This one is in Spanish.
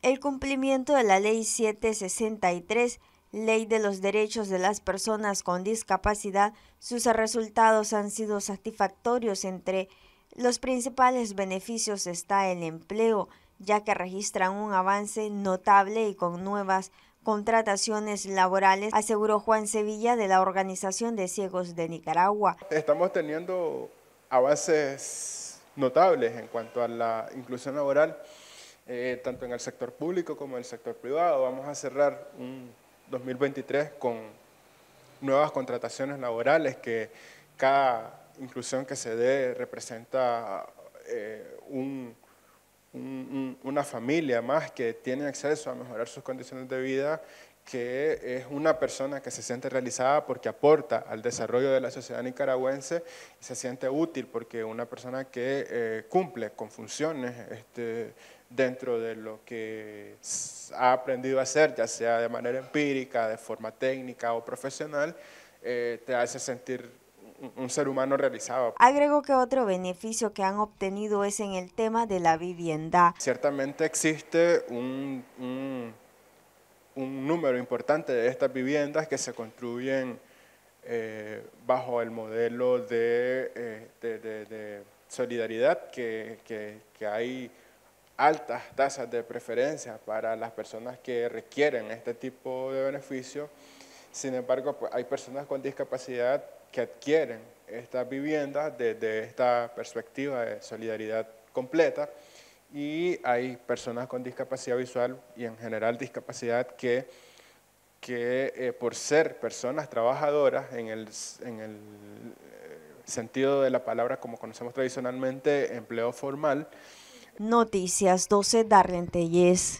El cumplimiento de la Ley 763, Ley de los Derechos de las Personas con Discapacidad, sus resultados han sido satisfactorios. Entre los principales beneficios está el empleo, ya que registran un avance notable y con nuevas contrataciones laborales, aseguró Juan Sevilla de la Organización de Ciegos de Nicaragua. Estamos teniendo avances notables en cuanto a la inclusión laboral eh, tanto en el sector público como en el sector privado. Vamos a cerrar un 2023 con nuevas contrataciones laborales que cada inclusión que se dé representa eh, una familia más que tiene acceso a mejorar sus condiciones de vida que es una persona que se siente realizada porque aporta al desarrollo de la sociedad nicaragüense se siente útil porque una persona que eh, cumple con funciones este, dentro de lo que ha aprendido a hacer, ya sea de manera empírica, de forma técnica o profesional, eh, te hace sentir un ser humano realizado. Agrego que otro beneficio que han obtenido es en el tema de la vivienda. Ciertamente existe un, un, número importante de estas viviendas que se construyen eh, bajo el modelo de, eh, solidaridad que, que hay altas tasas de preferencia para las personas que requieren este tipo de beneficio. Sin embargo, pues, hay personas con discapacidad que adquieren estas viviendas desde esta perspectiva de solidaridad completa y hay personas con discapacidad visual y en general discapacidad que, que eh, por ser personas trabajadoras en el, en el eh, sentido de la palabra como conocemos tradicionalmente, empleo formal, Noticias 12 Darlentelles